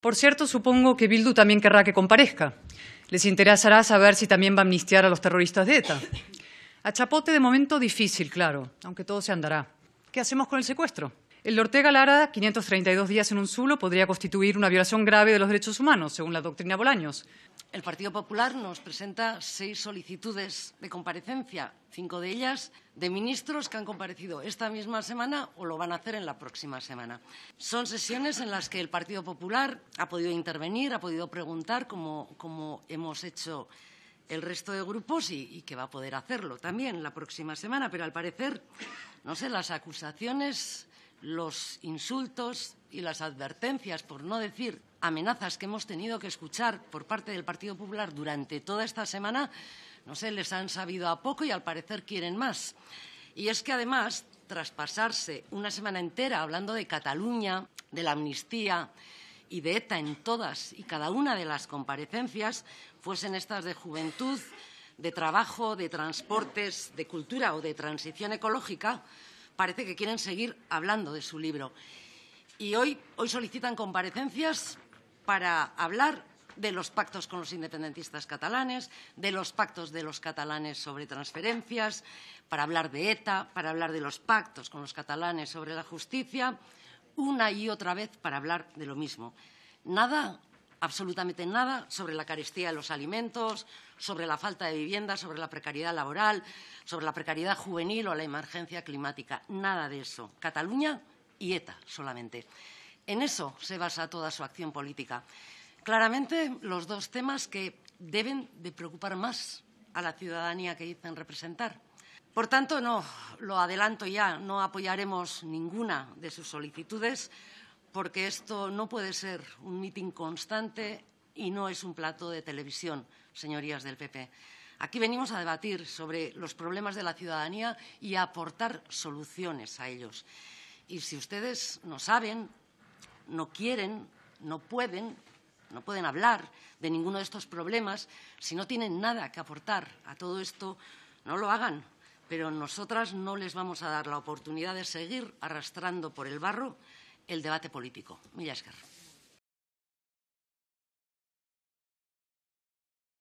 Por cierto, supongo que Bildu también querrá que comparezca. Les interesará saber si también va a amnistiar a los terroristas de ETA. A Chapote, de momento, difícil, claro, aunque todo se andará. ¿Qué hacemos con el secuestro? El Ortega Lara, 532 días en un zulo, podría constituir una violación grave de los derechos humanos, según la doctrina Bolaños. El Partido Popular nos presenta seis solicitudes de comparecencia, cinco de ellas de ministros que han comparecido esta misma semana o lo van a hacer en la próxima semana. Son sesiones en las que el Partido Popular ha podido intervenir, ha podido preguntar, como, hemos hecho el resto de grupos y, que va a poder hacerlo también la próxima semana, pero al parecer, no sé, las acusaciones los insultos y las advertencias, por no decir amenazas que hemos tenido que escuchar por parte del Partido Popular durante toda esta semana, no sé, les han sabido a poco y al parecer quieren más. Y es que además, tras pasarse una semana entera hablando de Cataluña, de la amnistía y de ETA en todas y cada una de las comparecencias, fuesen estas de juventud, de trabajo, de transportes, de cultura o de transición ecológica, parece que quieren seguir hablando de su libro. Y hoy, solicitan comparecencias para hablar de los pactos con los independentistas catalanes, de los pactos de los catalanes sobre transferencias, para hablar de ETA, para hablar de los pactos con los catalanes sobre la justicia, una y otra vez para hablar de lo mismo. Nada absolutamente nada sobre la carestía de los alimentos, sobre la falta de vivienda, sobre la precariedad laboral, sobre la precariedad juvenil o la emergencia climática. Nada de eso. Cataluña y ETA solamente. En eso se basa toda su acción política. Claramente, los dos temas que deben de preocupar más a la ciudadanía que dicen representar. Por tanto, no, lo adelanto ya, no apoyaremos ninguna de sus solicitudes porque esto no puede ser un mitin constante y no es un plato de televisión, señorías del PP. Aquí venimos a debatir sobre los problemas de la ciudadanía y a aportar soluciones a ellos. Y si ustedes no saben, no quieren, no pueden, no pueden hablar de ninguno de estos problemas, si no tienen nada que aportar a todo esto, no lo hagan. Pero nosotras no les vamos a dar la oportunidad de seguir arrastrando por el barro el debate político.